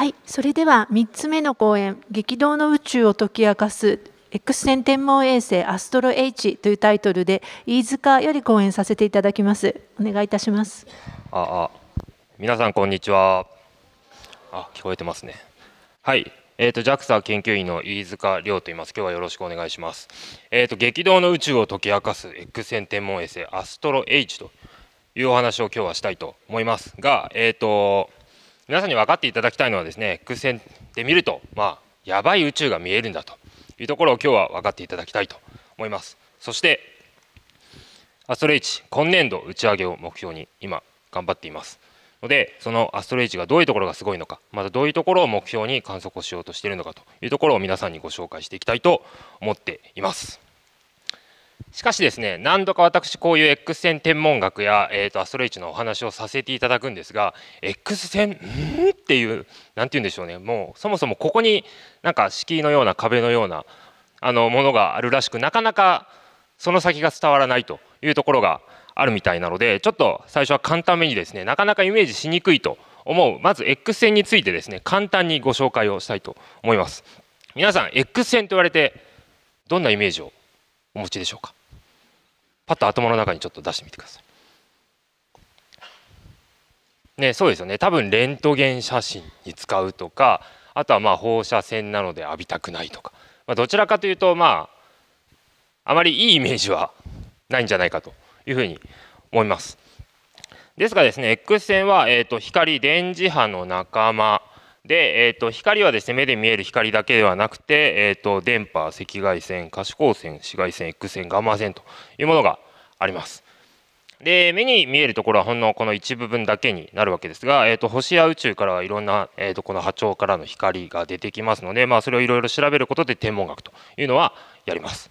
はい、それでは3つ目の講演「激動の宇宙を解き明かす X 線天文衛星アストロ H」というタイトルで飯塚より講演させていただきます。お願いいたします。ああ、皆さんこんにちは。あ、聞こえてますね。はい、えっ、ー、と JAXA 研究員の飯塚亮と言います。今日はよろしくお願いします。えっ、ー、と激動の宇宙を解き明かす X 線天文衛星アストロ H というお話を今日はしたいと思いますが、えっ、ー、と皆さんに分かっていただきたいのはですね空線で見るとまあやばい宇宙が見えるんだというところを今日は分かっていただきたいと思いますそしてアストレイチ今年度打ち上げを目標に今頑張っていますのでそのアストレイチがどういうところがすごいのかまたどういうところを目標に観測をしようとしているのかというところを皆さんにご紹介していきたいと思っています。しかしですね何度か私こういう X 線天文学や、えーと、アストロイチのお話をさせていただくんですが X 線んっていう何て言うんでしょうねもうそもそもここになんか敷居のような壁のようなあのものがあるらしくなかなかその先が伝わらないというところがあるみたいなのでちょっと最初は簡単めにですねなかなかイメージしにくいと思うまず X 線についてですね簡単にご紹介をしたいと思います皆さん X 線と言われてどんなイメージをお持ちでしょうかパッと頭の中にちょっと出してみてください。ね、そうですよね多分レントゲン写真に使うとかあとはまあ放射線なので浴びたくないとか、まあ、どちらかというとまああまりいいイメージはないんじゃないかというふうに思います。ですがですね X 線は、えーと、と光電磁波の仲間で、えーと、光はですね目で見える光だけではなくて、えーと、電波赤外線可視光線紫外線 X 線ガンマ線というものがあります。で目に見えるところはほんのこの一部分だけになるわけですが、えーと、星や宇宙からはいろんな、えー、とこの波長からの光が出てきますので、まあ、それをいろいろ調べることで天文学というのはやります。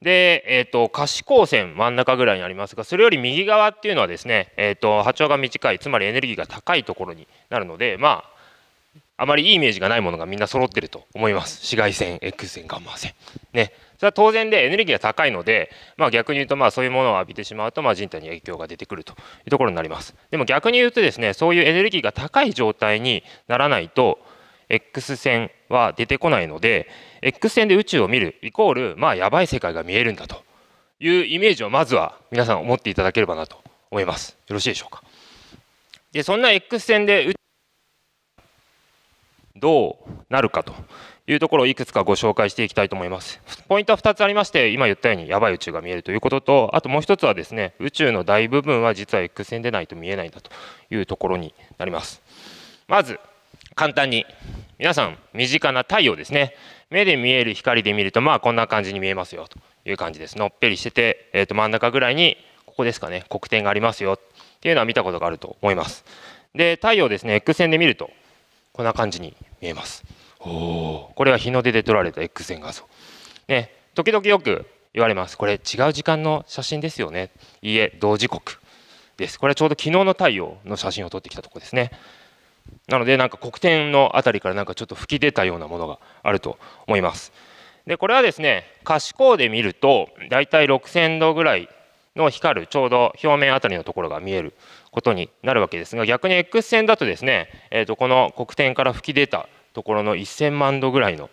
で、えーと、可視光線真ん中ぐらいにありますがそれより右側っていうのはですね、えーと波長が短いつまりエネルギーが高いところになるのでまああまりいいイメージがないものがみんな揃ってると思います紫外線 X 線ガンマ線ねそれは当然でエネルギーが高いので、まあ、逆に言うとまあそういうものを浴びてしまうとまあ人体に影響が出てくるというところになりますでも逆に言うとですねそういうエネルギーが高い状態にならないと X 線は出てこないので X 線で宇宙を見るイコールまあやばい世界が見えるんだというイメージをまずは皆さん思っていただければなと思いますよろしいでしょうかでそんな X 線でどうなるかというところをいくつかご紹介していきたいと思います。ポイントは2つありまして今言ったようにやばい宇宙が見えるということとあともう1つはですね宇宙の大部分は実は X 線でないと見えないんだというところになります。まず簡単に皆さん身近な太陽ですね目で見える光で見るとまあこんな感じに見えますよという感じですのっぺりしてて、えー、と真ん中ぐらいにここですかね黒点がありますよっていうのは見たことがあると思います。で太陽ですね X 線で見るとこんな感じに見えますおこれは日の出で撮られた X 線画像ね時々よく言われますこれ違う時間の写真ですよねいいえ同時刻ですこれはちょうど昨日の太陽の写真を撮ってきたとこですねなのでなんか黒点の辺りからなんかちょっと吹き出たようなものがあると思いますでこれはですね可視光で見ると大体6000度ぐらいの光るちょうど表面あたりのところが見えることになるわけですが逆に X 線だとですね、えー、とこの黒点から吹き出たところの1000万度ぐらいの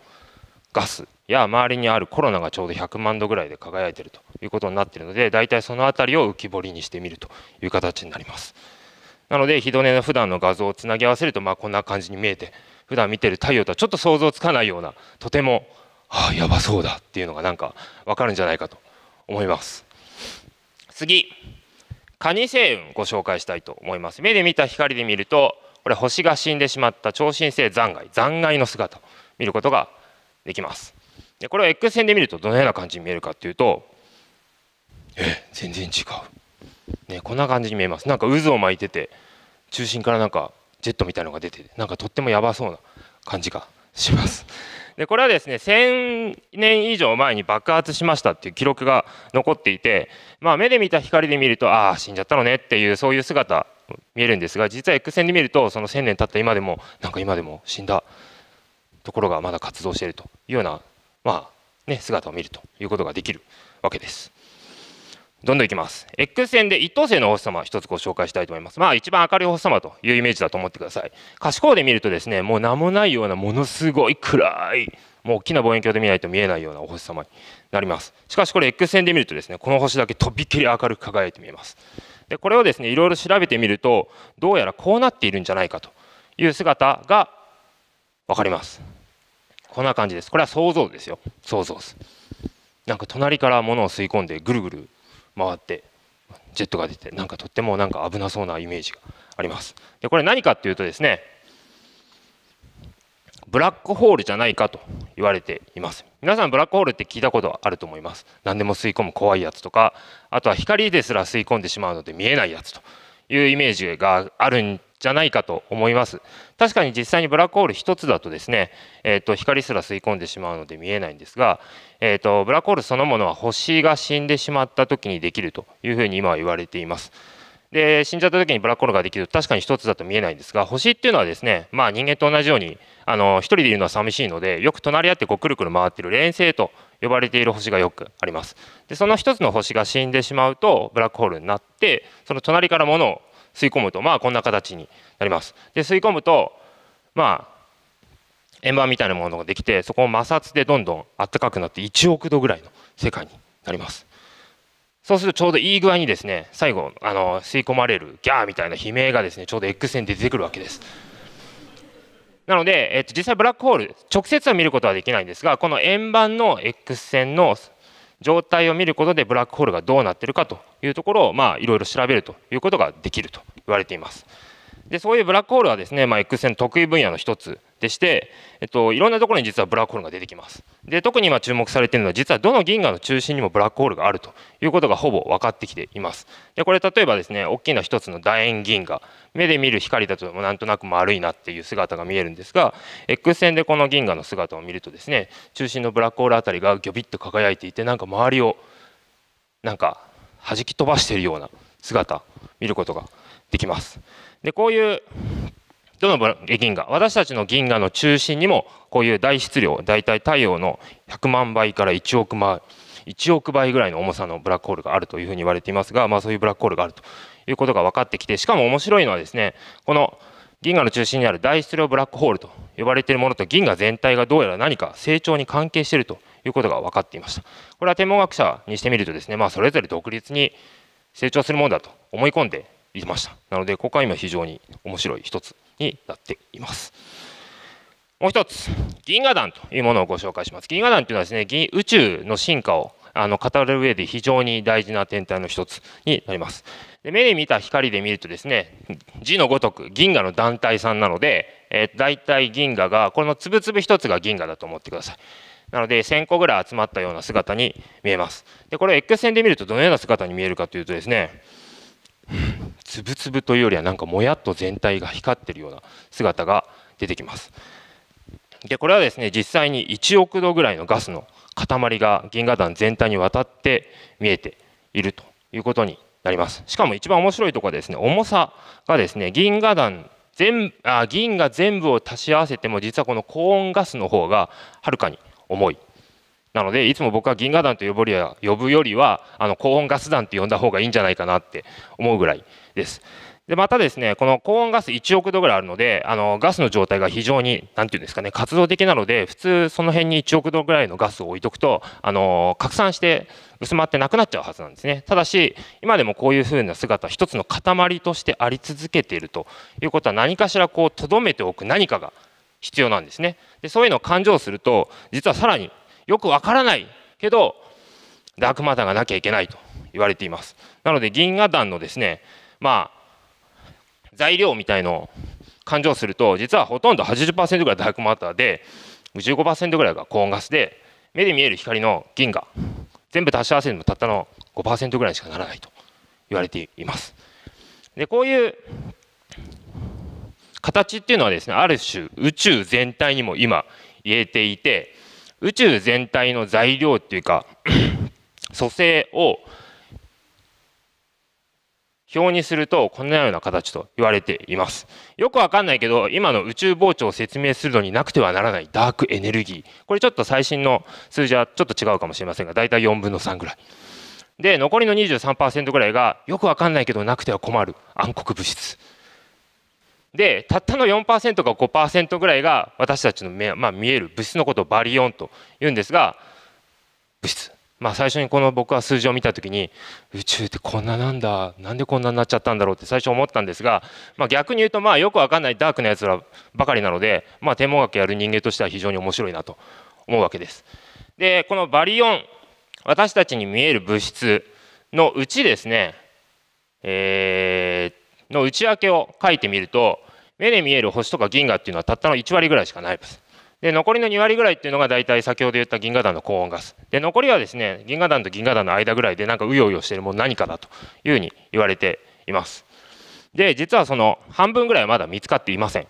ガスや周りにあるコロナがちょうど100万度ぐらいで輝いているということになっているので大体その辺りを浮き彫りにしてみるという形になります。なので日の普段の画像をつなぎ合わせるとまあこんな感じに見えて普段見てる太陽とはちょっと想像つかないようなとてもああやばそうだっていうのがなんかわかるんじゃないかと思います。次カニ星雲ご紹介したいと思います目で見た光で見るとこれ星が死んでしまった超新星残骸残骸の姿を見ることができますでこれを X 線で見るとどのような感じに見えるかっていうとえ全然違う、ね、こんな感じに見えますなんか渦を巻いてて中心からなんかジェットみたいのが出てなんかとってもやばそうな感じがしますでこれはですね1000年以上前に爆発しましたっていう記録が残っていて、まあ、目で見た光で見るとああ死んじゃったのねっていうそういう姿見えるんですが実は X 線で見るとその1000年経った今でもなんか今でも死んだところがまだ活動しているというような、まあね、姿を見るということができるわけです。どんどんいきます。X 線で一等星のお星様、一つご紹介したいと思います。まあ、一番明るいお星様というイメージだと思ってください。可視光で見るとですね、もう名もないようなものすごい暗い、もう大きな望遠鏡で見ないと見えないようなお星様になります。しかしこれ X 線で見るとですね、この星だけとびっきり明るく輝いて見えます。で、これをですね、いろいろ調べてみると、どうやらこうなっているんじゃないかという姿がわかります。こんな感じです。これは想像ですよ。想像です。なんか隣から物を吸い込んでぐるぐる回ってジェットが出てなんかとってもなんか危なそうなイメージがあります。でこれ何かっていうとですねブラックホールじゃないかと言われています皆さんブラックホールって聞いたことはあると思います何でも吸い込む怖いやつとかあとは光ですら吸い込んでしまうので見えないやつというイメージがあるんじゃないかと思います確かに実際にブラックホール1つだとですね、えーと、光すら吸い込んでしまうので見えないんですが、えーと、ブラックホールそのものは星が死んでしまった時にできるというふうに今は言われていますで死んじゃった時にブラックホールができる確かに1つだと見えないんですが星っていうのはですねまあ人間と同じようにあの1人でいるのは寂しいのでよく隣り合ってこうくるくる回ってる連星と呼ばれている星がよくありますでその1つの星が死んでしまうとブラックホールになってその隣から物を吸い込むとまあこんな形になります。で吸い込むとまあ円盤みたいなものができてそこを摩擦でどんどん暖かくなって1億度ぐらいの世界になります。そうするとちょうどいい具合にですね最後あの吸い込まれるギャーみたいな悲鳴がですねちょうど X 線で出てくるわけです。なので、えっと、実際ブラックホール直接は見ることはできないんですがこの円盤の X 線の状態を見ることでブラックホールがどうなっているかというところをいろいろ調べるということができると言われています。でそういうブラックホールはですね、まあ、X 線の得意分野の一つでして、えっと、いろんなところに実はブラックホールが出てきます。で特に今注目されているのは実はどの銀河の中心にもブラックホールがあるということがほぼ分かってきています。でこれ例えばですね大きな一つの楕円銀河目で見る光だともなんとなく丸いなっていう姿が見えるんですが X 線でこの銀河の姿を見るとですね中心のブラックホールあたりがギョビッと輝いていてなんか周りをなんか弾き飛ばしているような姿見ることができます。でこういうどの銀河私たちの銀河の中心にもこういう大質量大体太陽の100万倍から1億倍1億倍ぐらいの重さのブラックホールがあるというふうに言われていますが、まあ、そういうブラックホールがあるということが分かってきてしかも面白いのはですねこの銀河の中心にある大質量ブラックホールと呼ばれているものと銀河全体がどうやら何か成長に関係しているということが分かっていましたこれは天文学者にしてみるとですね、まあ、それぞれ独立に成長するものだと思い込んでいましたなのでここは今非常に面白い一つになっています。もう一つ、銀河団というものをご紹介します。銀河団というのはですね、宇宙の進化をあの語る上で非常に大事な天体の一つになります。で目で見た光で見るとですね字のごとく銀河の団体さんなので、えー、大体銀河がこの粒々一つが銀河だと思ってください。なので1,000個ぐらい集まったような姿に見えます。でこれを X 線で見るとどのような姿に見えるかというとですねつぶつぶというよりはなんかもやっと全体が光ってるような姿が出てきます。でこれはですね実際に1億度ぐらいのガスの塊が銀河団全体にわたって見えているということになりますしかも一番面白いところはですね重さがですね銀河団全あ銀河全部を足し合わせても実はこの高温ガスの方がはるかに重いなのでいつも僕は銀河団と呼ぶよりは呼ぶよりはあの高温ガス団と呼んだ方がいいんじゃないかなって思うぐらいです。でまたですねこの高温ガス1億度ぐらいあるのであのガスの状態が非常にんていうんですかね活動的なので普通その辺に1億度ぐらいのガスを置いておくとあの拡散して薄まってなくなっちゃうはずなんですねただし今でもこういうふうな姿一つの塊としてあり続けているということは何かしらこうとどめておく何かが必要なんですねでそういうのを勘定すると実はさらによくわからないけどダークマターがなきゃいけないと言われていますなので銀河団のですねまあ、材料みたいのを勘定すると実はほとんど80%ぐらいダークマターで15%ぐらいが高温ガスで目で見える光の銀河全部足し合わせてもたったの5%ぐらいしかならないと言われています。でこういう形っていうのはですねある種宇宙全体にも今言えていて宇宙全体の材料っていうか 組成を表にするとこのような形と言われています。よくわかんないけど今の宇宙膨張を説明するのになくてはならないダークエネルギーこれちょっと最新の数字はちょっと違うかもしれませんが大体4分の3ぐらい。で残りの23%ぐらいがよくわかんないけどなくては困る暗黒物質。でたったの4%か5%ぐらいが私たちの目、まあ、見える物質のことをバリオンと言うんですが物質まあ、最初にこの僕は数字を見た時に宇宙ってこんななんだなんでこんなになっちゃったんだろうって最初思ったんですが、まあ、逆に言うとまあよくわかんないダークなやつらばかりなので、まあ、天文学やる人間としては非常に面白いなと思うわけです。でこのバリオン私たちに見える物質のうちですね、えー、の内訳を書いてみると目で見える星とか銀河っていうのはたったの1割ぐらいしかないです。で残りの2割ぐらいっていうのが大体先ほど言った銀河団の高温ガスで残りはですね銀河団と銀河団の間ぐらいでなんかうようよしてるもの何かだというふうに言われていますで実はその半分ぐらいはまだ見つかっていません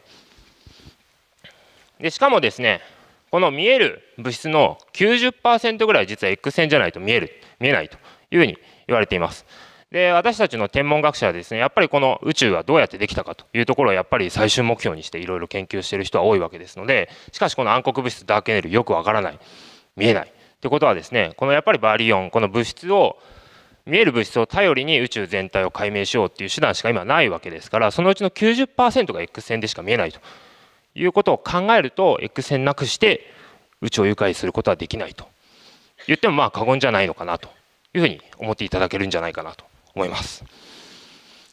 でしかもですねこの見える物質の90%ぐらい実は X 線じゃないと見える見えないというふうに言われていますで私たちの天文学者はですねやっぱりこの宇宙はどうやってできたかというところをやっぱり最終目標にしていろいろ研究している人は多いわけですのでしかしこの暗黒物質ダークエネルよくわからない見えないってことはですねこのやっぱりバリオンこの物質を見える物質を頼りに宇宙全体を解明しようっていう手段しか今ないわけですからそのうちの90%が X 線でしか見えないということを考えると X 線なくして宇宙を誘拐することはできないと言ってもまあ過言じゃないのかなというふうに思っていただけるんじゃないかなと思います。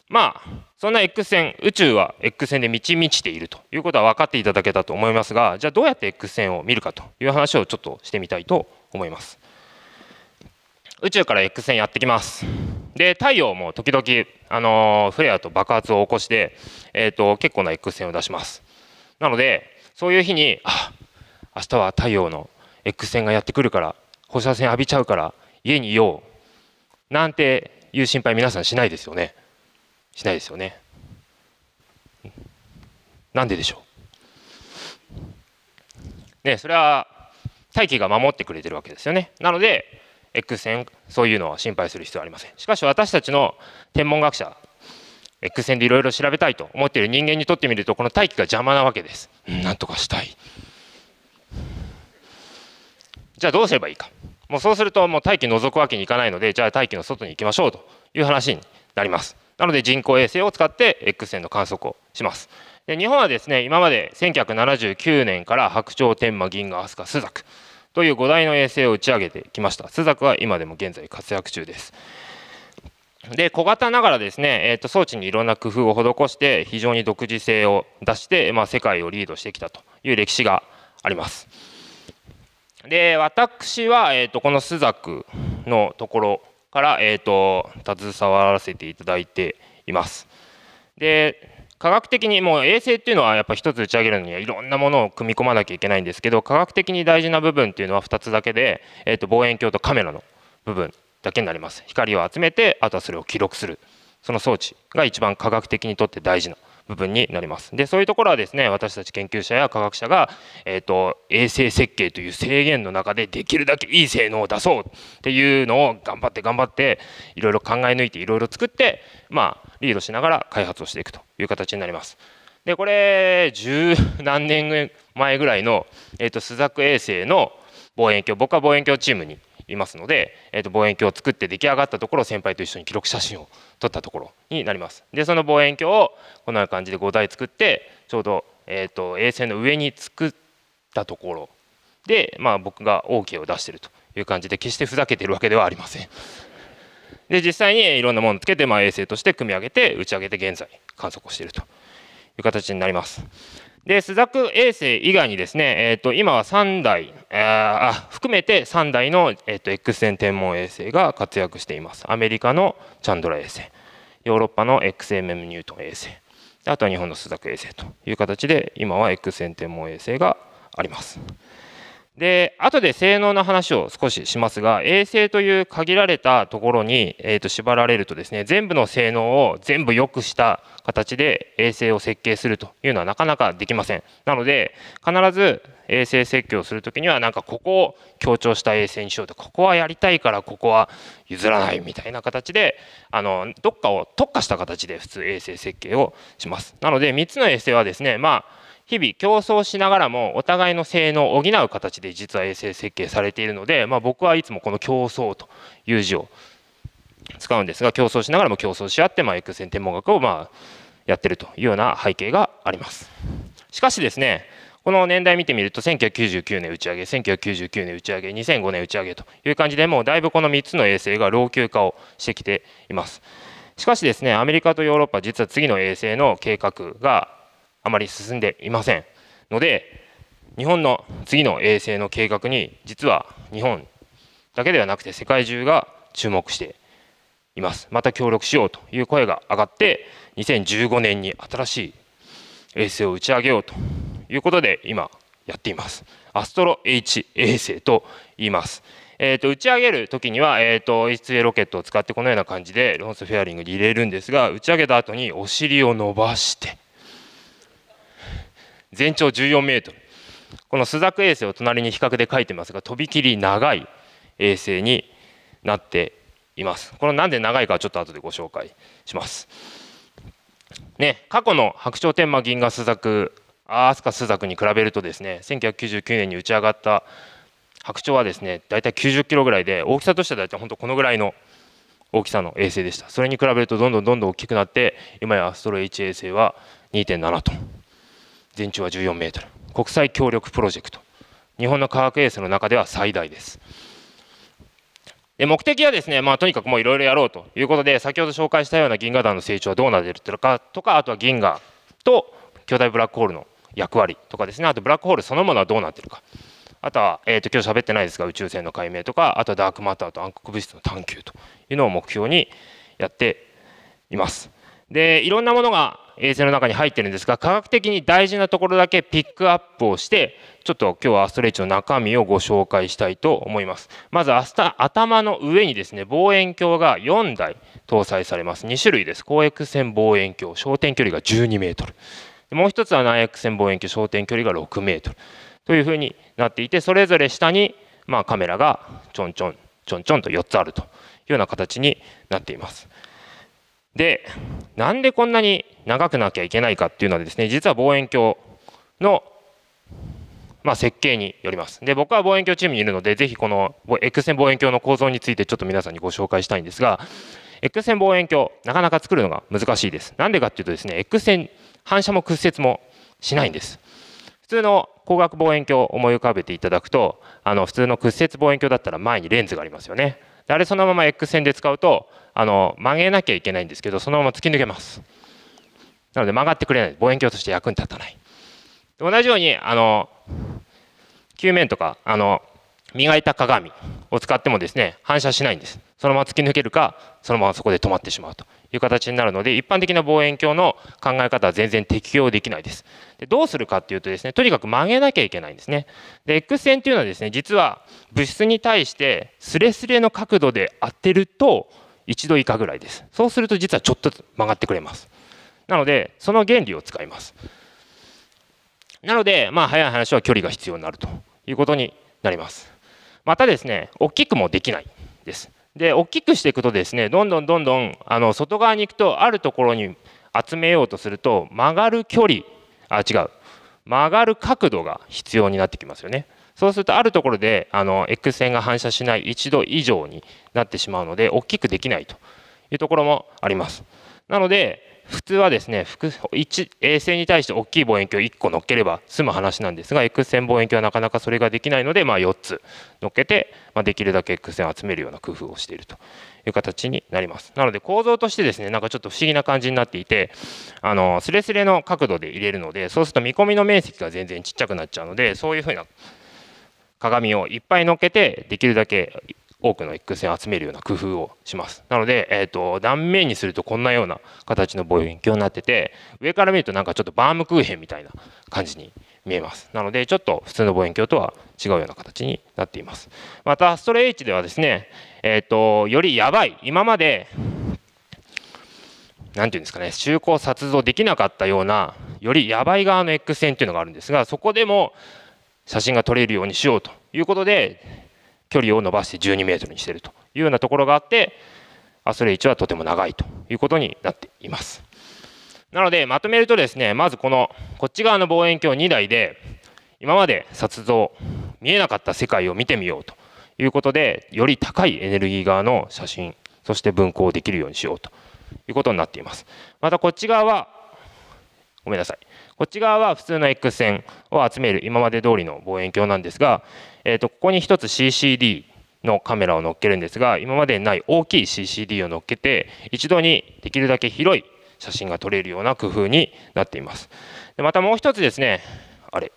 まあそんな X 線宇宙は X 線で満ち満ちているということは分かっていただけたと思いますがじゃあどうやって X 線を見るかという話をちょっとしてみたいと思います。宇宙から X 線やってきますで太陽も時々、あのフレアと爆発を起こして、えーと結構な X 線を出しますなのでそういう日にあ明日は太陽の X 線がやってくるから放射線浴びちゃうから家にいようなんていう心配皆さんしないですよねしないですよねなんででしょうねそれは大気が守ってくれてるわけですよねなので X 線そういうのは心配する必要はありませんしかし私たちの天文学者 X 線でいろいろ調べたいと思っている人間にとってみるとこの大気が邪魔なわけです、うん、なんとかしたいじゃあどうすればいいかもうそうするともう大気覗くわけにいかないのでじゃあ大気の外に行きましょうという話になりますなので人工衛星を使って X 線の観測をしますで日本はですね今まで1979年から白鳥天満銀河飛鳥スザクという5台の衛星を打ち上げてきましたスザクは今でも現在活躍中ですで小型ながらですね、えー、と装置にいろんな工夫を施して非常に独自性を出して、まあ、世界をリードしてきたという歴史があります。で私は、えーと、この朱雀のところから、えーと、携わらせていただいています。で科学的にもう衛星っていうのはやっぱ一つ打ち上げるのにはいろんなものを組み込まなきゃいけないんですけど科学的に大事な部分っていうのは2つだけで、えーと、と望遠鏡とカメラの部分だけになります光を集めてあとはそれを記録するその装置が一番科学的にとって大事な部分になります。でそういうところはですね私たち研究者や科学者が、えーと、衛星設計という制限の中でできるだけいい性能を出そうっていうのを頑張って頑張っていろいろ考え抜いていろいろ作って、まあ、リードしながら開発をしていくという形になります。でこれ十何年前ぐらいの、えーと、とスザク衛星の望遠鏡僕は望遠鏡チームにいますので、えー、と望遠鏡を作って出来上がったところを先輩と一緒に記録写真を撮ったところになります。でその望遠鏡をこうな感じで5台作ってちょうど、えー、と衛星の上に作ったところで、まあ、僕が OK を出してるという感じで決してふざけてるわけではありません。で実際にいろんなものをつけて、まあ、衛星として組み上げて打ち上げて現在観測をしているという形になります。で、スザク衛星以外にですね、えっ、ー、と、今は3台、あ含めて3台の、えっ、ー、と、X 線天文衛星が活躍しています。アメリカのチャンドラ衛星、ヨーロッパの XMM ニュートン衛星、あとは日本のスザク衛星という形で、今は X 線天文衛星があります。で後で性能の話を少ししますが衛星という限られたところに、えー、と縛られるとですね全部の性能を全部良くした形で衛星を設計するというのはなかなかできませんなので必ず衛星設計をする時にはなんかここを強調した衛星にしようとここはやりたいからここは譲らないみたいな形であのどっかを特化した形で普通衛星設計をしますなので3つの衛星はですねまあ日々競争しながらもお互いの性能を補う形で実は衛星設計されているので、まあ、僕はいつもこの競争という字を使うんですが競争しながらも競争し合って、まあ、エク天文学をまあやってるというような背景があります。しかしですねこの年代見てみると1999年打ち上げ1999年打ち上げ2005年打ち上げという感じでもうだいぶこの3つの衛星が老朽化をしてきています。しかしですねアメリカとヨーロッパ実は次の衛星の計画があまり進んでいませんので日本の次の衛星の計画に実は日本だけではなくて世界中が注目していますまた協力しようという声が上がって2015年に新しい衛星を打ち上げようということで今やっていますアストロ H 衛星と言いますえと、打ち上げる時には、えーと H2A ロケットを使ってこのような感じでロンスフェアリングに入れるんですが打ち上げた後にお尻を伸ばして全長14メートルこのスザク衛星を隣に比較で書いてますがとびきり長い衛星になっていますこのなんで長いかはちょっと後でご紹介しますね過去の白鳥天満銀河スザクアースカスザクに比べるとですね1999年に打ち上がった白鳥はですね大体90キロぐらいで大きさとしては大体本当このぐらいの大きさの衛星でしたそれに比べるとどんどんどんどん大きくなって今やアストロ H 衛星は2.7トン全長は14メートル国際協力プロジェクト日本の科学衛星の中では最大ですで目的はですね、まあ、とにかくもういろいろやろうということで先ほど紹介したような銀河団の成長はどうなってるかとかあとは銀河と巨大ブラックホールの役割とかですねあとブラックホールそのものはどうなってるかあとは、えーと、と今日喋ってないですが宇宙船の解明とかあとはダークマターと暗黒物質の探求というのを目標にやっています。でいろんなものが衛星の中に入ってるんですが科学的に大事なところだけピックアップをしてちょっと今日はアストレイチの中身をご紹介したいと思いますまず頭の上にですね望遠鏡が4台搭載されます2種類です公 X 線望遠鏡焦点距離が12メートルもう一つは内 X 線望遠鏡焦点距離が6メートルというふうになっていてそれぞれ下にまあカメラがちょんちょんちょんちょんと4つあるというような形になっています。でなんでこんなに長くなきゃいけないかっていうのはですね実は望遠鏡のまあ、設計によります。で僕は望遠鏡チームにいるのでぜひこの X 線望遠鏡の構造についてちょっと皆さんにご紹介したいんですが X 線望遠鏡なかなか作るのが難しいです。なんでかっていうとですね X 線反射も屈折もしないんです。普通の光学望遠鏡を思い浮かべていただくとあの普通の屈折望遠鏡だったら前にレンズがありますよね。であれそのまま X 線で使うとあの曲げなきゃいけないんですけどそのまま突き抜けますなので曲がってくれない望遠鏡として役に立たない同じようにあの球面とかあの磨いた鏡を使ってもですね反射しないんですそのまま突き抜けるかそのままそこで止まってしまうという形になるので一般的な望遠鏡の考え方は全然適用できないです。でどうするかっていうとですねとにかく曲げなきゃいけないんですね。で X 線っていうのはですね実は物質に対してスレスレの角度で当てると1度以下ぐらいです。そうすると実はちょっと曲がってくれます。なのでその原理を使います。なのでまあ早い話は距離が必要になるということになります。またですね大きくもできないです。で大きくしていくとですねどんどんどんどんあの外側に行くとあるところに集めようとすると曲がる距離あ違う曲がる角度が必要になってきますよね。そうするとあるところであの X 線が反射しない1度以上になってしまうので大きくできないというところもあります。なので普通はですね1衛星に対して大きい望遠鏡1個乗っければ済む話なんですが X 線望遠鏡はなかなかそれができないので、まあ、4つ乗っけて、まあ、できるだけ X 線を集めるような工夫をしているという形になりますなので構造としてですねなんかちょっと不思議な感じになっていてあのスレスレの角度で入れるのでそうすると見込みの面積が全然ちっちゃくなっちゃうのでそういうふうな鏡をいっぱい乗っけてできるだけ多くの X 線を集めるような工夫をしますなので、えーと、断面にするとこんなような形の望遠鏡になってて上から見るとなんかちょっとバームクーヘンみたいな感じに見えますなのでちょっと普通の望遠鏡とは違うような形になっていますまたストレージではですね、えーと、よりやばい今まで何て言うんですかね就航撮像できなかったようなよりやばい側の X 線っていうのがあるんですがそこでも写真が撮れるようにしようということで距離を伸ばして12メートルにしているというようなところがあってアスレイチはとても長いということになっています。なのでまとめるとですねまずこのこっち側の望遠鏡2台で今まで撮像見えなかった世界を見てみようということでより高いエネルギー側の写真そして分光できるようにしようということになっています。またこっち側はごめんなさいこっち側は普通の X 線を集める今まで通りの望遠鏡なんですが、えー、とここに1つ CCD のカメラを乗っけるんですが今までにない大きい CCD を乗っけて一度にできるだけ広い写真が撮れるような工夫になっています。でまたもう一つですねあれ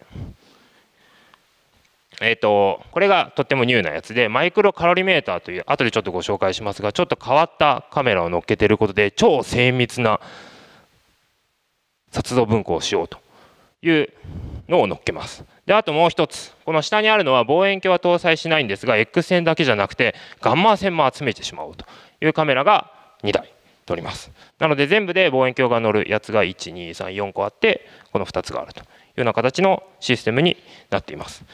えーと、とこれがとってもニューなやつでマイクロカロリメーターという後でちょっとご紹介しますがちょっと変わったカメラを乗っけてることで超精密な撮像庫をしようというのを載っけます。であともう一つこの下にあるのは望遠鏡は搭載しないんですが X 線だけじゃなくてガンマ線も集めてしまおうというカメラが2台撮りますなので全部で望遠鏡が乗るやつが1234個あってこの2つがあるというような形のシステムになっています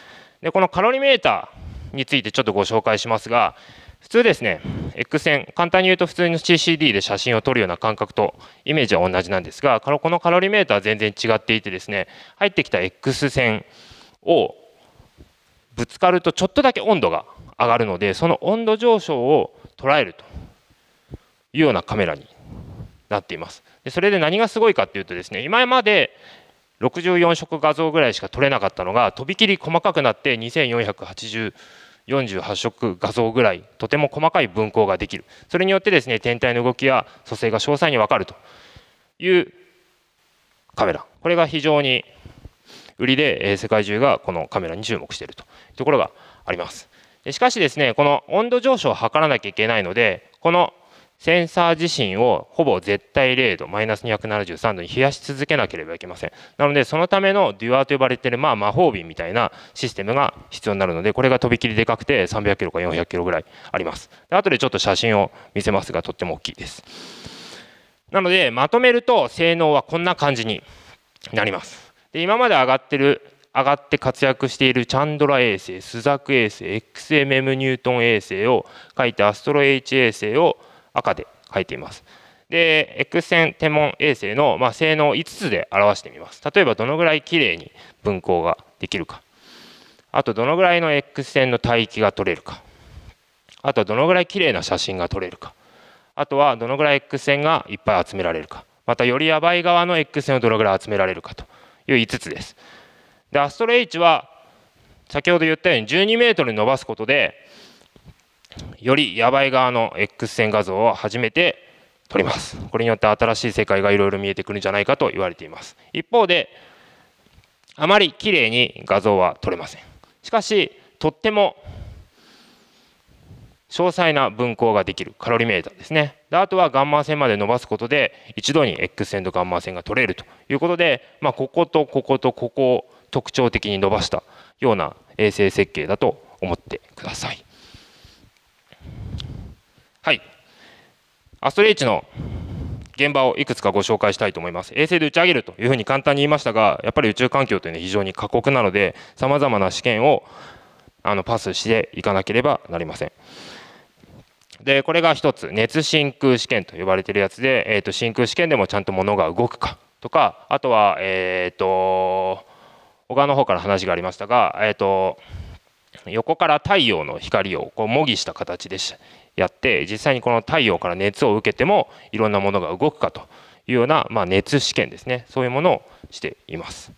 でこのカロリメーターについてちょっとご紹介しますが普通ですね X 線簡単に言うと普通の CCD で写真を撮るような感覚とイメージは同じなんですがこのカロリーメーターは全然違っていてですね入ってきた X 線をぶつかるとちょっとだけ温度が上がるのでその温度上昇を捉えるというようなカメラになっていますでそれで何がすごいかっていうとですね今まで64色画像ぐらいしか撮れなかったのがとびきり細かくなって2480 48色画像ぐらいとても細かい分光ができるそれによってですね天体の動きや組成が詳細に分かるというカメラこれが非常に売りで世界中がこのカメラに注目しているというところがありますしかしですねこの温度上昇を測らなきゃいけないのでこのセンサー自身をほぼ絶対0度マイナス273度に冷やし続けなければいけませんなのでそのためのデュアーと呼ばれているまあ魔法瓶みたいなシステムが必要になるのでこれがとびきりでかくて300キロか400キロぐらいありますで後でちょっと写真を見せますがとっても大きいですなのでまとめると性能はこんな感じになりますで今まで上がってる上がって活躍しているチャンドラ衛星スザク衛星 XMM ニュートン衛星を書いてアストロ H 衛星を赤で書いています。で X 線天文衛星の、まあ、性能を5つで表してみます例えばどのぐらいきれいに分光ができるかあとどのぐらいの X 線の帯域が取れるかあとどのぐらいきれいな写真が撮れるかあとはどのぐらい X 線がいっぱい集められるかまたよりやばい側の X 線をどのぐらい集められるかという5つですでアストロ H は先ほど言ったように12メートル伸ばすことでよりやばい側の X 線画像を初めて撮ります。これによって新しい世界がいろいろ見えてくるんじゃないかと言われています。一方で、あまり綺麗に画像は撮れません。しかし、とっても詳細な分光ができるカロリメーターですねであとはガンマ線まで伸ばすことで一度に X 線とガンマ線が取れるということで、まあ、こことこことここを特徴的に伸ばしたような衛星設計だと思ってください。はい。アストレイチの現場をいくつかご紹介したいと思います。衛星で打ち上げるというふうに簡単に言いましたが、やっぱり宇宙環境というのは非常に過酷なので、さまざまな試験をあのパスしていかなければなりません。で、これが1つ、熱真空試験と呼ばれているやつで、えー、と真空試験でもちゃんと物が動くかとか、あとは、えっ、ー、と、小川の方から話がありましたが、えっ、ー、と、横から太陽の光をこう模擬した形でしやって実際にこの太陽から熱を受けてもいろんなものが動くかというような、まあ、熱試験ですねそういうものをしています。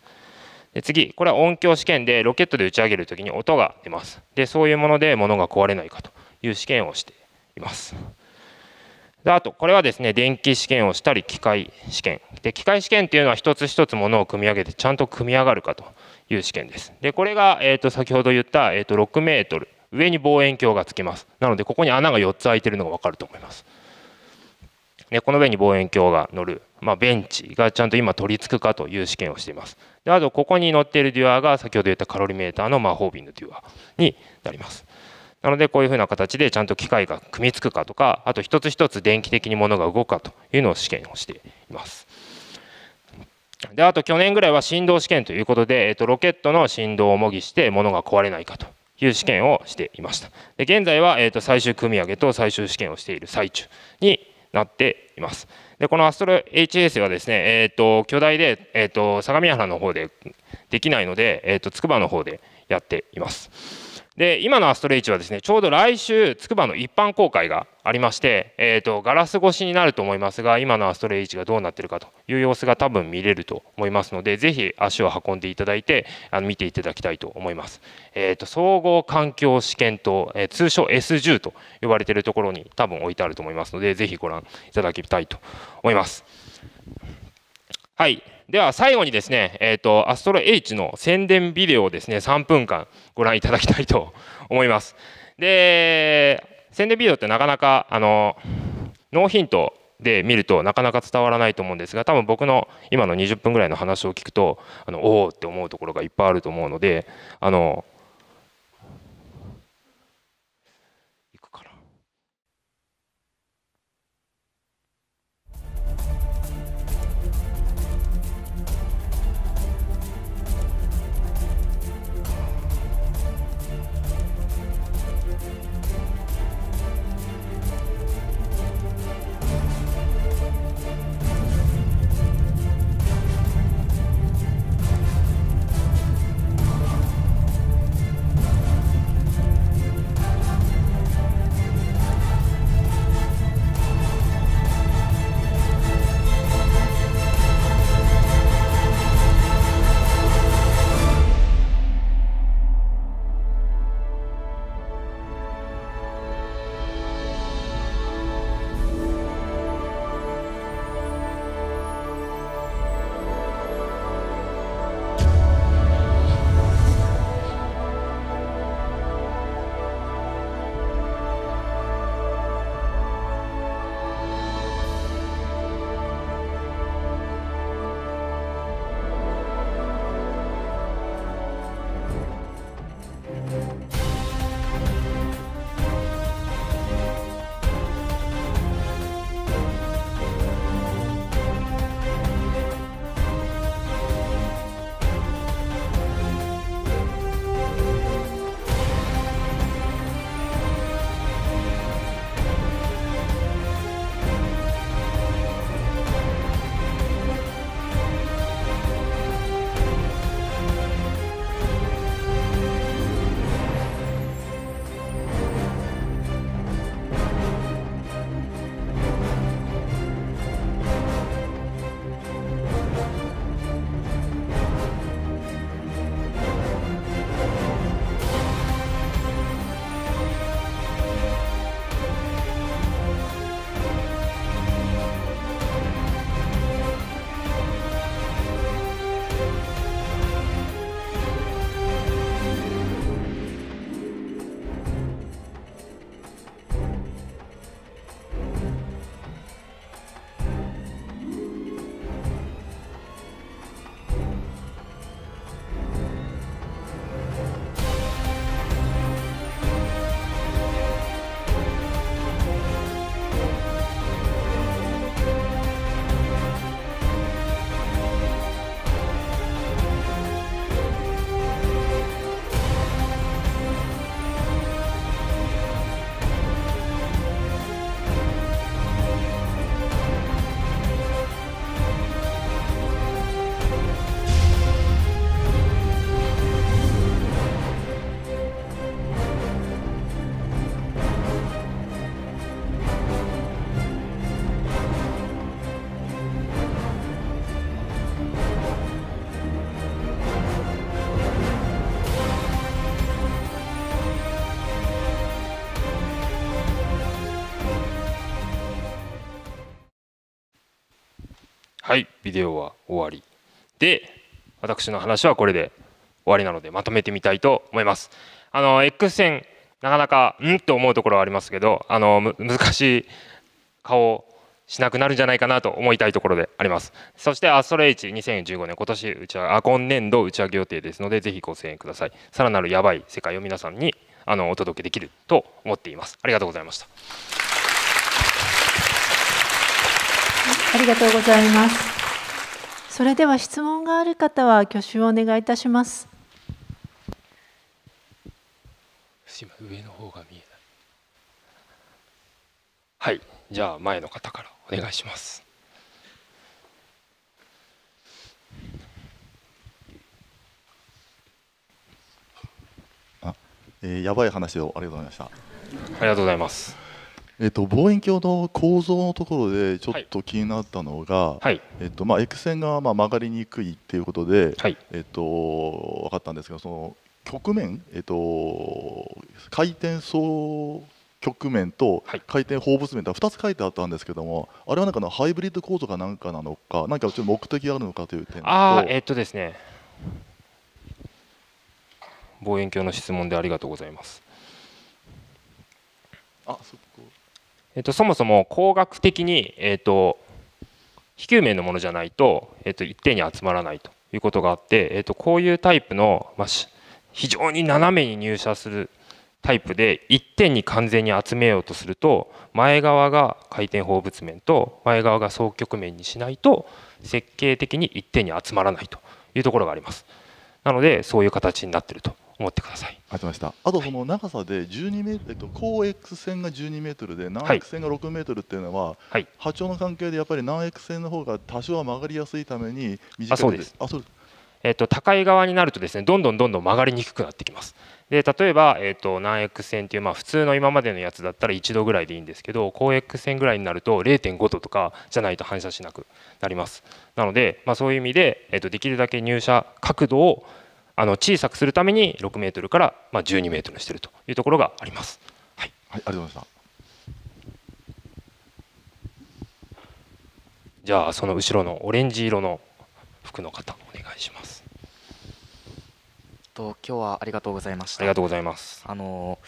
で次これは音響試験でロケットで打ち上げる時に音が出ますでそういうもので物が壊れないかという試験をしていますであとこれはですね電気試験をしたり機械試験で機械試験っていうのは一つ一つ物を組み上げてちゃんと組み上がるかという試験ですでこれが、えー、と先ほど言った、えー、と6メートル上に望遠鏡がつきますなのでここに穴が4つ開いてるのが分かると思いますでこの上に望遠鏡が乗る、まあ、ベンチがちゃんと今取り付くかという試験をしていますであとここに乗っているデュアが先ほど言ったカロリメーターの魔法瓶のデュアになりますなのでこういうふうな形でちゃんと機械が組み付くかとかあと一つ一つ電気的にものが動くかというのを試験をしていますであと去年ぐらいは振動試験ということで、えっと、ロケットの振動を模擬して物が壊れないかという試験をしていましたで現在は、えーと、最終組み上げと最終試験をしている最中になっていますでこのアストロ HS はですね、えーと、巨大で、えーと、相模原の方でできないので、えー、と筑波の方でやっています。で今のアストレイチはですねちょうど来週つくばの一般公開がありまして、えーと、ガラス越しになると思いますが今のアストレイチがどうなってるかという様子が多分見れると思いますのでぜひ足を運んでいただいてあの見ていただきたいと思います、えーと、と総合環境試験棟、えー、通称 S10 と呼ばれているところに多分置いてあると思いますのでぜひご覧いただきたいと思いますはいでは最後にですね、えっ、ー、と、アストロ H の宣伝ビデオをですね、3分間ご覧いただきたいと 思います。で、宣伝ビデオってなかなか、あの、ノーヒントで見るとなかなか伝わらないと思うんですが多分僕の今の20分ぐらいの話を聞くとあのおおって思うところがいっぱいあると思うのであのはいビデオは終わりで私の話はこれで終わりなのでまとめてみたいと思いますあの X 線なかなかんと思うところはありますけどあの難しい顔しなくなるんじゃないかなと思いたいところでありますそしてアストレイチ2015年今年打ちあ今年度打ち上げ予定ですのでぜひご声援くださいさらなるやばい世界を皆さんにあのお届けできると思っていますありがとうございましたありがとうございます。それでは質問がある方は挙手をお願いいたします。今上の方が見えない。はい、じゃあ前の方からお願いします。あ、えー、やばい話をありがとうございました。ありがとうございます。えっと、望遠鏡の構造のところでちょっと気になったのが、はい、えっとまあ、X 線がまあ曲がりにくいっていうことで、はい、えっと、分かったんですけどその局面、えっと、回転層局面と回転放物面と2つ書いてあったんですけども、はい、あれはなんかのハイブリッド構造かなんかなのか何かちょっと目的があるのかという点とあえっとですね望遠鏡の質問でありがとうございます。あそえっと、そもそも工学的に、えっと、非球面のものじゃないと、えっと、一点に集まらないということがあって、えっと、こういうタイプの、まあ、非常に斜めに入射するタイプで一点に完全に集めようとすると前側が回転放物面と前側が双極面にしないと設計的に一点に集まらないというところがあります。なのでそういう形になってると思ってください。ありました。あとその長さで12メートル、えっと高 X 線が12メートルで南 X 線が6メートルっていうのは、はい、波長の関係でやっぱり南 X 線の方が多少は曲がりやすいために短いあそうです。あそうです。えっと高い側になるとですね、どんどんどんどん曲がりにくくなってきます。で例えば、えーと、南 X 線っていう、まあ、普通の今までのやつだったら1度ぐらいでいいんですけど高 X 線ぐらいになると0.5度とかじゃないと反射しなくなりますなので、まあ、そういう意味で、えーとできるだけ入射角度をあの小さくするために6メートルからまあ12メートルにしているというところがあります。はい、はい、ありがとうございました。じゃあその後ろのオレンジ色の服の方お願いします。と今日はありがとうございました。ありがとうございます。あの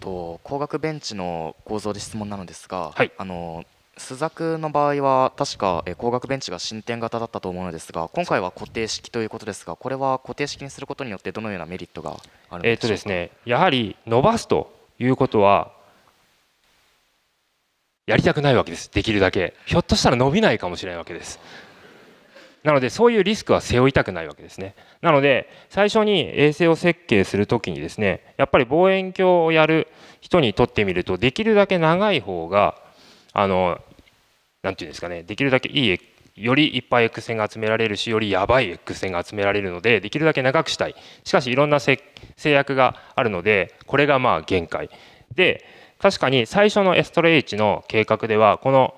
と工学ベンチの構造で質問なのですが、はい、あの朱雀の場合は確か光学ベンチが進展型だったと思うのですが今回は固定式ということですがこれは固定式にすることによってどのようなメリットがあるんでしょうか、えーとですね、やはり伸ばすということはやりたくないわけですできるだけひょっとしたら伸びないかもしれないわけですなのでそういうリスクは背負いたくないわけですねなので最初に衛星を設計する時にですねやっぱり望遠鏡をやる人にとってみるとできるだけ長い方があのんていうんですかねできるだけいいよりいっぱい X 線が集められるしよりやばい X 線が集められるのでできるだけ長くしたいしかしいろんな制約があるのでこれがまあ限界で確かに最初のエストレイチの計画ではこの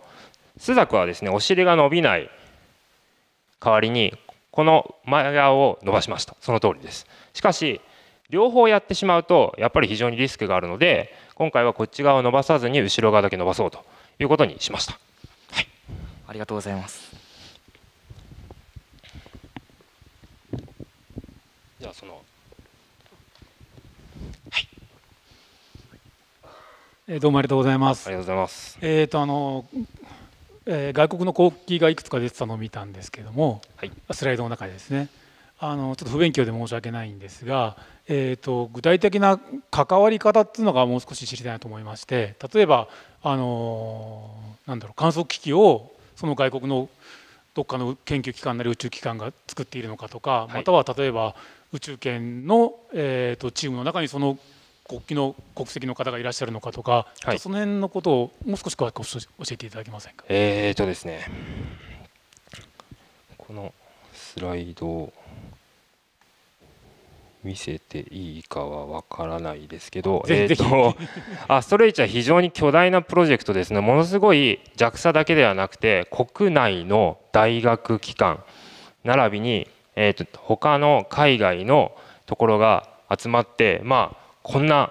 スザクはですねお尻が伸びない代わりにこの前側を伸ばしましたその通りですしかし両方やってしまうとやっぱり非常にリスクがあるので今回はこっち側を伸ばさずに後ろ側だけ伸ばそうということにしました。はい、ありがとうございます。じゃあその、はい、えー、どうもありがとうございます。ありがとうございます。えっ、ー、とあの。えー、外国の国旗がいくつか出てたのを見たんですけども、はい、スライドの中でですねあのちょっと不勉強で申し訳ないんですが、えーと具体的な関わり方っていうのがもう少し知りたいなと思いまして例えばあのなんだろう観測機器をその外国のどっかの研究機関なり宇宙機関が作っているのかとか、はい、または例えば宇宙圏の、えーと、チームの中にその国旗の国籍の方がいらっしゃるのかとか、はい、その辺のことをもう少し詳しく教えていただけませんか。えーとですね、このスライド見せていいかはわからないですけど、えーと、あストレイチは非常に巨大なプロジェクトですねものすごい JAXA だけではなくて国内の大学機関並びに、えーと他の海外のところが集まってまあこんな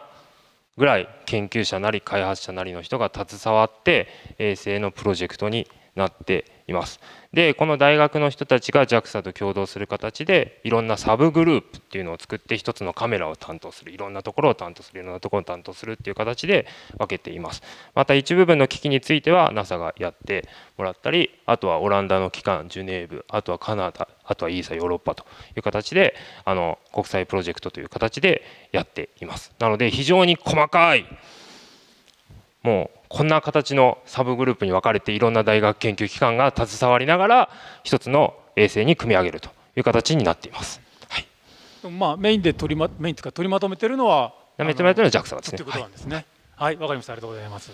ぐらい研究者なり開発者なりの人が携わって衛星のプロジェクトになっています。でこの大学の人たちが JAXA と共同する形でいろんなサブグループっていうのを作って一つのカメラを担当するいろんなところを担当するいろんなところを担当するっていう形で分けています。また一部分の機器については NASA がやってもらったりあとはオランダの機関ジュネーブあとはカナダあとは ESA ヨーロッパという形であの国際プロジェクトという形でやっています。なので非常に細かいもうこんな形のサブグループに分かれていろんな大学研究機関が携わりながら一つの衛星に組み上げるという形になっています。はい、まあメインで取りまメインとか取りまとめてるのはメインとめてるのは JAXA ですね。ということなんですね。はいわ、はい、かりましたありがとうございます。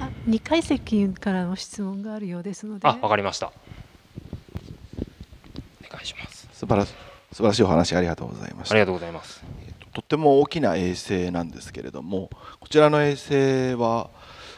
あ二階席からの質問があるようですので。あわかりました。お願いします。素晴らしい素晴らしいお話ありがとうございました。ありがとうございます。とっても大きな衛星なんですけれどもこちらの衛星は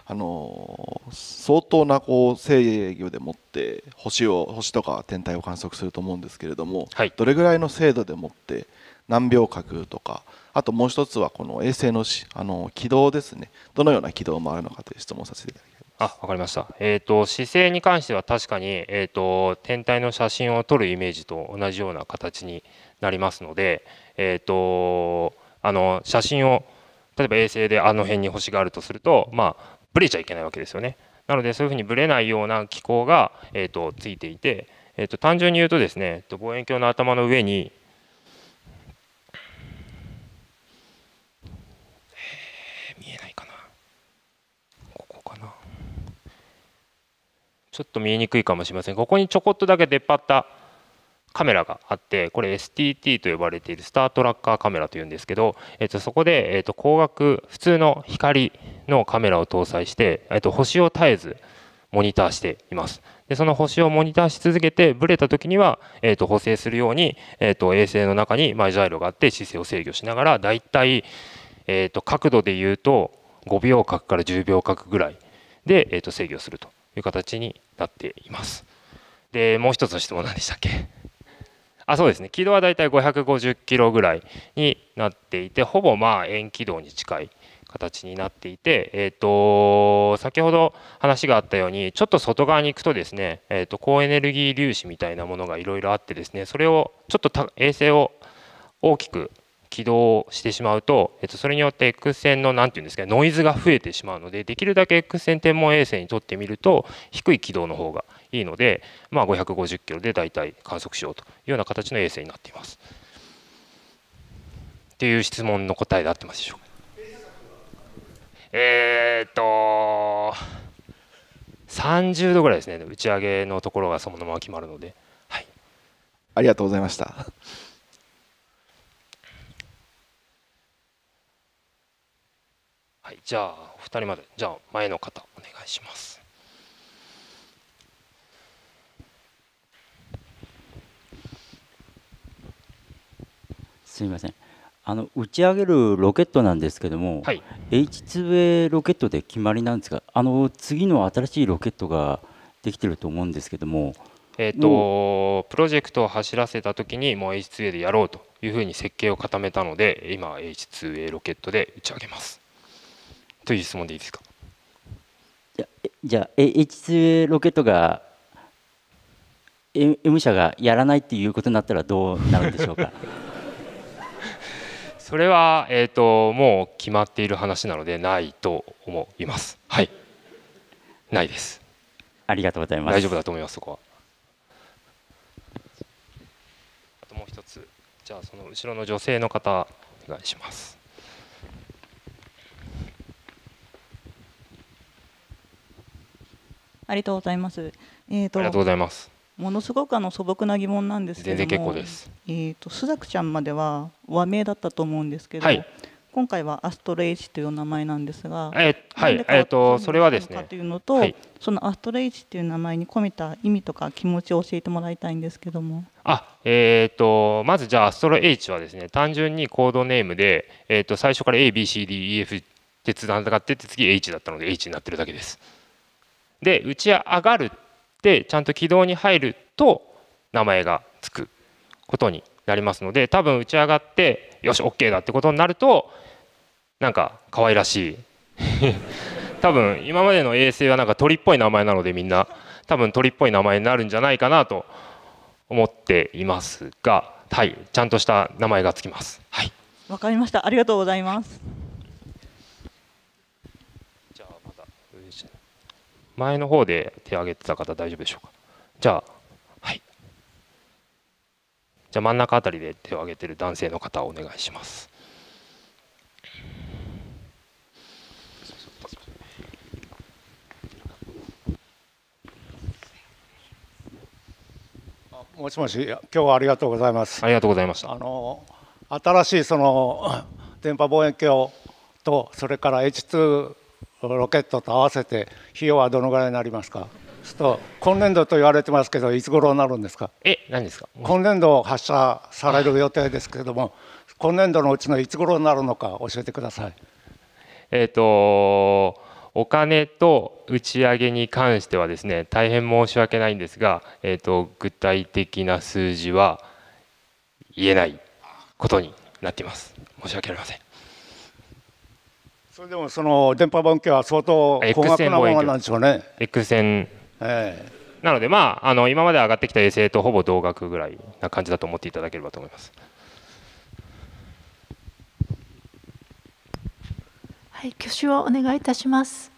あの相当なこう制御でもって星を星とか天体を観測すると思うんですけれども、はい、どれぐらいの精度でもって何秒角とかあともう一つはこの衛星のしあの軌道ですねどのような軌道もあるのかという質問をさせていただきます。あ、わかりました。えっ、ー、と姿勢に関しては確かにえっ、ー、と天体の写真を撮るイメージと同じような形になりますので、えーと、あの写真を例えば衛星であの辺に星があるとすると、まあ、ブレちゃいけないわけですよね。なのでそういうふうにブレないような機構が、えーと、ついていて、えーと、単純に言うとですね、望遠鏡の頭の上に見えなないかちょっと見えにくいかもしれませんここにちょこっとだけ出っ張ったカメラがあってこれ STT と呼ばれているスタートラッカーカメラというんですけど、えっと、そこで、えっと、光学普通の光のカメラを搭載して、えっと、星を絶えずモニターしていますでその星をモニターし続けてブレた時には、えっと、補正するように、えっと、衛星の中にマイジャイロがあって姿勢を制御しながらだいたい、えっと、角度で言うと5秒角から10秒角ぐらいで、えっと、制御するという形になっています。でもう一つの質問何でしたっけあそうですね軌道はだいたい550キロぐらいになっていてほぼまあ円軌道に近い形になっていて、えーと、先ほど話があったようにちょっと外側に行くとですね、えーと、高エネルギー粒子みたいなものがいろいろあってですねそれをちょっと衛星を大きく起動してしまうと、えっと、それによって X 線の何て言うんですかノイズが増えてしまうのでできるだけ X 線天文衛星にとってみると低い軌道の方がいいので、まあ、550キロで大体観測しようというような形の衛星になっています。っていう質問の答えであってますでしょうかえー、っと30度ぐらいですね打ち上げのところがそのまま決まるので、はい、ありがとうございました。はい、じゃあお二人までじゃあ前の方お願いします。すみませんあの打ち上げるロケットなんですけども、はい、H2A ロケットで決まりなんですがあの次の新しいロケットができてると思うんですけども、えーと、プロジェクトを走らせた時にもう H2A でやろうというふうに設計を固めたので今 H2A ロケットで打ち上げますという質問でいいですかじゃじゃあ H2A ロケットが M 社がやらないっていうことになったらどうなるんでしょうかそれは、えーと、もう決まっている話なのでないと思います。はい、ないです。ありがとうございます。大丈夫だと思いますそこは。あともう一つじゃあその後ろの女性の方お願いします。ありがとうございます。えっ、ー、とありがとうございます。ものすごくあの素朴な疑問なんですけどもえーと、ちゃんまでは和名だったと思うんですけど、はい、今回はアストレイジという名前なんですが、えはい、えーと、それはですねというのと、はい、そのアストレイジという名前に込めた意味とか気持ちを教えてもらいたいんですけどもあ、えーと、まずじゃあアストレイジはですね単純にコードネームで、えー、と最初から ABCDEF でつながってって次 H だったので H になってるだけです。でうち上がるでちゃんと軌道に入ると名前がつくことになりますので多分打ち上がってよし OK だってことになるとなんか可愛らしい 多分今までの衛星はなんか鳥っぽい名前なのでみんな多分鳥っぽい名前になるんじゃないかなと思っていますがはいちゃんとした名前がつきますはいわかりましたありがとうございます前の方で手を挙げてた方大丈夫でしょうかじゃあはいじゃあ真ん中あたりで手を挙げてる男性の方お願いしますもしもし、今日はありがとうございます。ありがとうございました。あの新しいその電波望遠鏡とそれから H2 ロケットと合わせて費用はどのぐらいになりますかちょっと今年度と言われてますけどいつ頃になるんですかえ何ですか今年度発射される予定ですけれども今年度のうちのいつ頃になるのか教えてくださいえっ、ー、とお金と打ち上げに関してはですね大変申し訳ないんですが、えーと具体的な数字は言えないことになっています申し訳ありませんそれでもその電波番系は相当高額なものなんでしょうね X 線、えー、なのでまああの今まで上がってきた衛星とほぼ同額ぐらいな感じだと思っていただければと思いますはい挙手をお願いいたします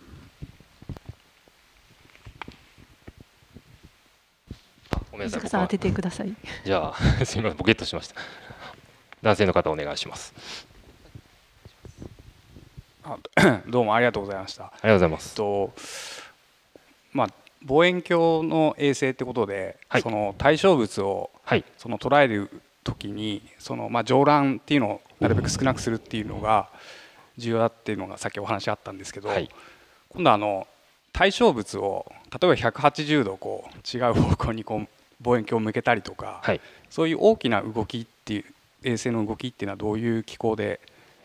ごめんなさい。さん当ててください。じゃあ、すみません、ボケットしました。男性の方お願いします。どうもありがとうございました。ありがとうございます。とまあ望遠鏡の衛星ってことで、はい、その対象物を、はい、その捉える時にそのまあ上乱っていうのをなるべく少なくするっていうのが重要だっていうのがさっきお話あったんですけど、はい、今度あの対象物を例えば180度こう違う方向にこう望遠鏡を向けたりとか、そういう大きな動きっていう衛星の動きっていうのはどういう機構で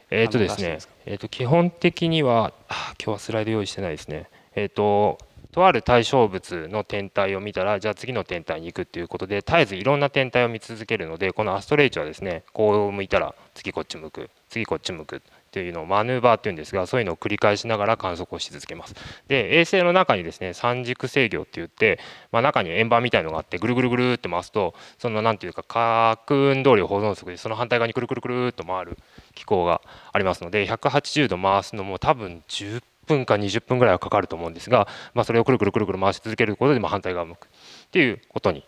えっ、ー、とですね、えー、と基本的には今日はスライド用意してないですね。えっ、ー、ととある対象物の天体を見たらじゃあ次の天体に行くっていうことで絶えずいろんな天体を見続けるのでこのアストレイチはですねこう向いたら次こっち向く次こっち向くというのをマヌーバーというんですがそういうのを繰り返しながら観測をし続けますで衛星の中にですね三軸制御って言って、まあ、中に円盤みたいのがあってぐるぐるぐるって回すとその何ていうか核運動量保存則でその反対側にくるくるくるっと回る機構がありますので180度回すのも多分10分か20分ぐらいはかかると思うんですが、まあ、それをくるくるくるくる回し続けることで、ま反対側向くっていうことに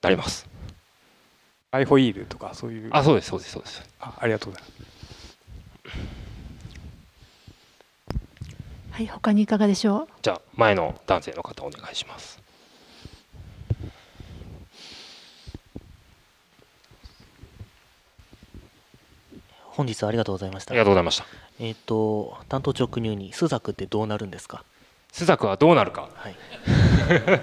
なります。アイホイールとかそういうあそうですそうですそうですあありがとうございますはい他にいかがでしょうじゃあ前の男性の方お願いします本日はありがとうございましたありがとうございましたえっ、ー、と担当直入にスザクってどうなるんですかスザクはどうなるかはい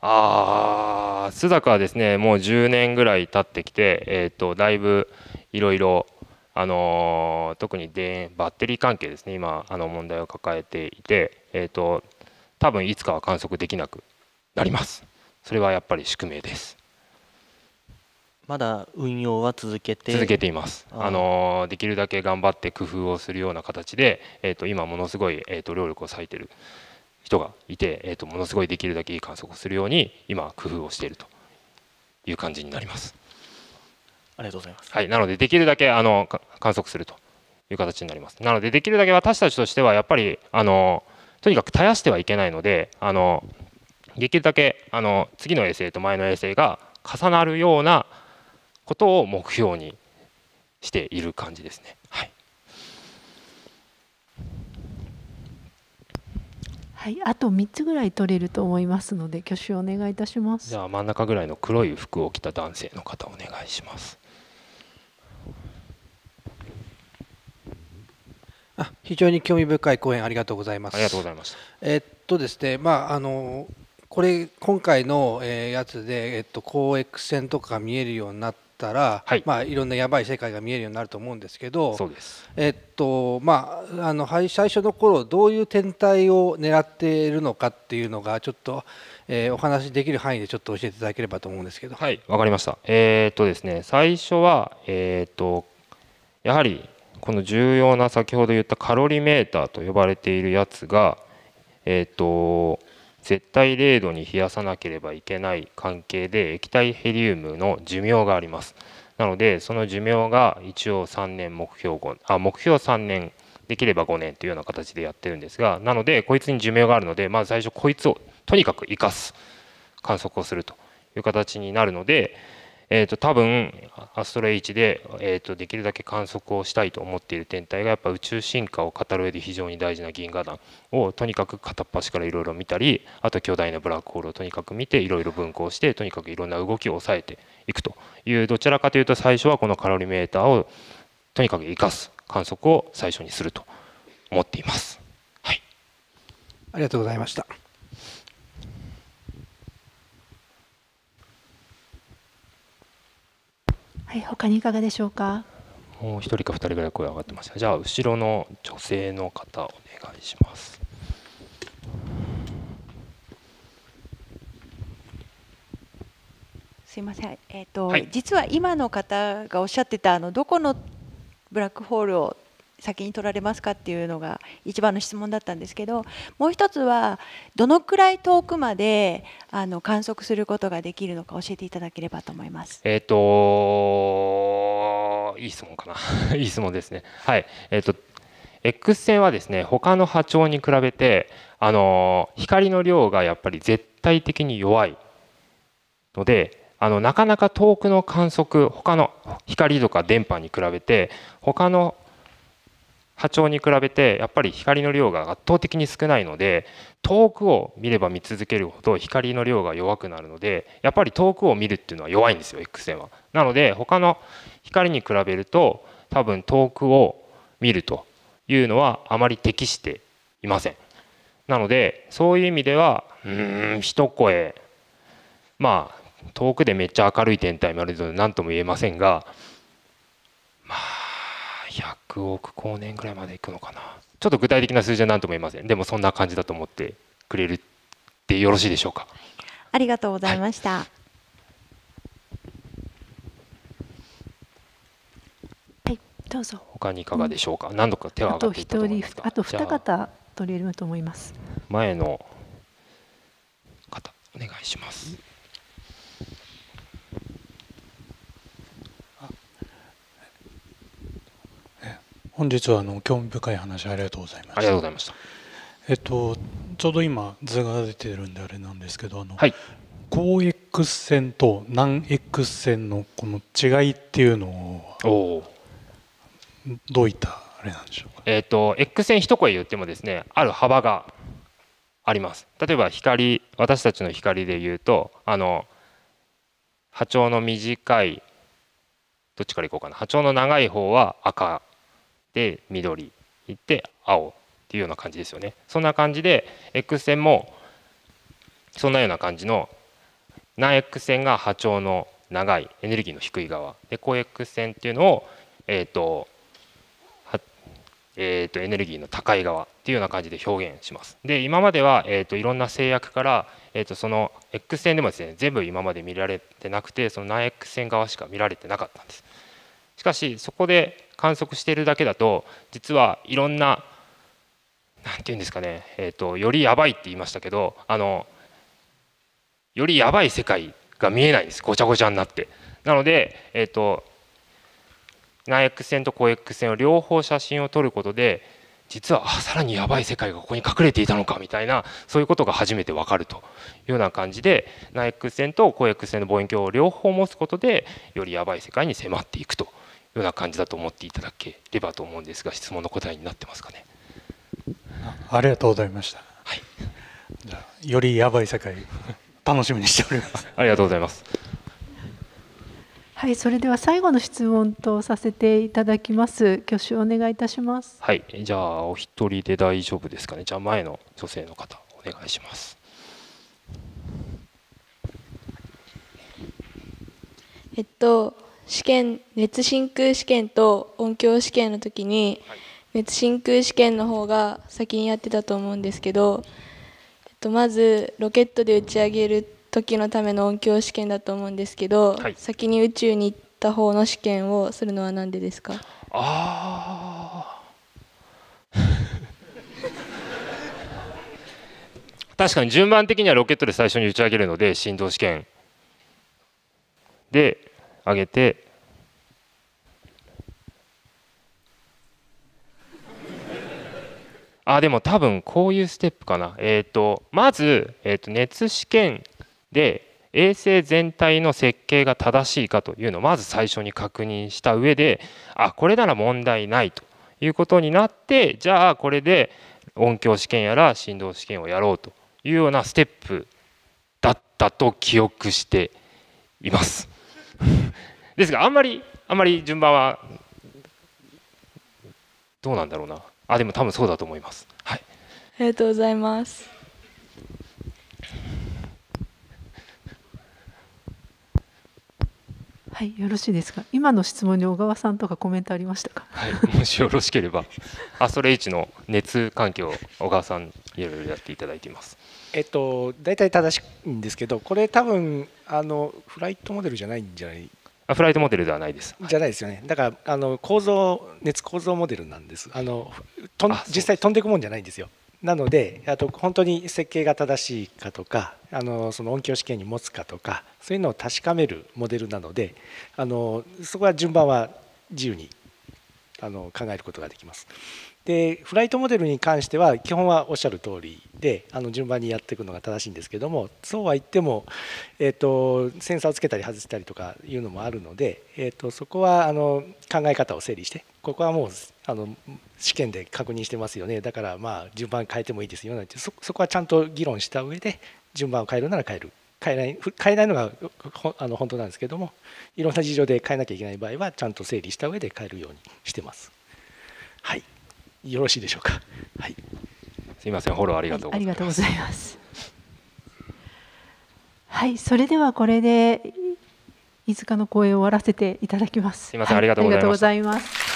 ああ、スザクはですね、もう10年ぐらい経ってきて、えーとだいぶ、いろいろあの特に電バッテリー関係ですね今あの問題を抱えていて、えと、多分いつかは観測できなくなりますそれはやっぱり宿命ですまだ運用は続けて続けていますあのできるだけ頑張って工夫をするような形で、えと、今ものすごい、えと、労力を割いてる人がいて、えとものすごいできるだけいい観測をするように今工夫をしているという感じになります。ありがとうございます。はい、なのでできるだけあの観測するという形になります。なのでできるだけ私たちとしてはやっぱりあのとにかく絶やしてはいけないのであのできるだけあの次の衛星と前の衛星が重なるようなことを目標にしている感じですね。はい。はい、あと3つぐらい取れると思いますので挙手をお願いいたしますじゃあ真ん中ぐらいの黒い服を着た男性の方お願いします非常に興味深い講演ありがとうございます。ありがとうございます。えー、っとですね、まああのこれ今回の、えやつでえっと公益線とか見えるようになったら、はい、まあいろんなやばい世界が見えるようになると思うんですけど、そうです。えっとまああの最初の頃どういう天体を狙っているのかっていうのがちょっと。えー、お話できる範囲でちょっと教えていただければと思うんですけど。はい、わかりました。えー、っとですね、最初はえー、っとやはりこの重要な先ほど言ったカロリーメーターと呼ばれているやつが、えーと、と絶対0度に冷やさなければいけない関係で液体ヘリウムの寿命があります。なのでその寿命が一応3年目標5あ目標3年できれば5年というような形でやってるんですがなのでこいつに寿命があるのでまず最初こいつをとにかく生かす観測をするという形になるので、えーと、多分アストレイで、えーとできるだけ観測をしたいと思っている天体がやっぱ宇宙進化を語る上で非常に大事な銀河団をとにかく片っ端からいろいろ見たりあと巨大なブラックホールをとにかく見ていろいろ分光してとにかくいろんな動きを抑えていくというどちらかというと最初はこのカロリメーターをとにかく生かす観測を最初にすると思っています。はい、ありがとうございました。はい他にいかがでしょうかもう一人か二人ぐらい声上がってます。じゃあ後ろの女性の方お願いしますすいません、えーと、はい、実は今の方がおっしゃってたあのどこのブラックホールを先に取られますかっていうのが一番の質問だったんですけどもう一つはどのくらい遠くまであの観測することができるのか教えていただければと思います。えっ、ー、といい質問かな いい質問ですね。はいえっ、ー、と X 線はですね他の波長に比べてあの光の量がやっぱり絶対的に弱いのであのなかなか遠くの観測他の光とか電波に比べて他の波長に比べてやっぱり光の量が圧倒的に少ないので遠くを見れば見続けるほど光の量が弱くなるのでやっぱり遠くを見るっていうのは弱いんですよ X 線は。なので他の光に比べると多分遠くを見るというのはあまり適していません。なのでそういう意味ではうん一声まあ遠くでめっちゃ明るい天体もあるので何とも言えませんがまあ100億光年ぐらいまでいくのかなちょっと具体的な数字は何とも言いませんでもそんな感じだと思ってくれるってよろしいでしょうかありがとうございました、はい、どうぞ他にいかがでしょうか、うん、何度か手はあと一人あと二方取り入れると思います前の方お願いします本日はあの興味深い話ありがとうございました。ありがとうございました。えっとちょうど今図が出てるんであれなんですけどあの、はい、高 X 線と南 X 線のこの違いっていうのをどういったあれなんでしょうか。えっ、と X 線一声言ってもですねある幅があります。例えば光私たちの光で言うとあの波長の短いどっちからいこうかな波長の長い方は赤で緑いって青っていうような感じですよねそんな感じで X 線もそんなような感じの南 X 線が波長の長いエネルギーの低い側で高 X 線っていうのをえっ、ー、とえーと、エネルギーの高い側っていうような感じで表現します。で今までは、えーと、いろんな制約から、えーと、その X 線でもですね全部今まで見られてなくてその何 X 線側しか見られてなかったんです。しかしそこで観測しているだけだと実はいろんな何て言うんですかね、えーと、よりやばいって言いましたけどあのよりやばい世界が見えないんですごちゃごちゃになって。なので、えーと、と x 線と 5X 線を両方写真を撮ることで実はさらにやばい世界がここに隠れていたのかみたいなそういうことが初めて分かるというような感じで内 X 線と 5X 線の望遠鏡を両方持つことでよりやばい世界に迫っていくとような感じだと思っていただければと思うんですが質問の答えになってますかねありがとうございました、はい、じゃよりやばい世界楽しみにしております ありがとうございますはいそれでは最後の質問とさせていただきます挙手お願いいたしますはいじゃあお一人で大丈夫ですかねじゃあ前の女性の方お願いしますえっと試験熱真空試験と音響試験の時に、熱真空試験の方が先にやってたと思うんですけど、えっと、まずロケットで打ち上げる時のための音響試験だと思うんですけど、はい、先に宇宙に行った方の試験をするのは何でですかあ 確かに順番的にはロケットで最初に打ち上げるので振動試験であげて、あ、でも多分こういうステップかな。えっ、ー、と、まず、えーと、熱試験で衛星全体の設計が正しいかというのをまず最初に確認した上で、あ、これなら問題ないということになって、じゃあこれで音響試験やら振動試験をやろうというようなステップだったと記憶しています。ですがあんまりあんまり順番はどうなんだろうなあでも多分そうだと思いますはいありがとうございますはい、よろしいですか。今の質問に小川さんとかコメントありましたか。はい、もしよろしければ、アストレイチの熱環境、小川さんいろいろやっていただいています。えっと、大体正しいんですけどこれ多分あのフライトモデルじゃないんじゃないあフライトモデルではないです。じゃないですよね。だからあの構造熱構造モデルなんです。あのと実際飛んでいくもんじゃないんですよ。なのであと本当に設計が正しいかとかあのその音響試験に持つかとかそういうのを確かめるモデルなのであのそこは順番は自由にあの考えることができます。でフライトモデルに関しては基本はおっしゃる通りであの順番にやっていくのが正しいんですけどもそうは言っても、えーと、センサーをつけたり外したりとかいうのもあるので、えーと、そこはあの考え方を整理してここはもうあの試験で確認してますよねだからまあ順番変えてもいいですよなんてそこはちゃんと議論した上で順番を変えるなら変える変えない変えないのがあの本当なんですけどもいろんな事情で変えなきゃいけない場合はちゃんと整理した上で変えるようにしてます。はいよろしいでしょうか。はい。すみません、フォローありがとうありがとうございます。はい、それではこれでいつかの講演を終わらせていただきます。すみません、ありがとうございます。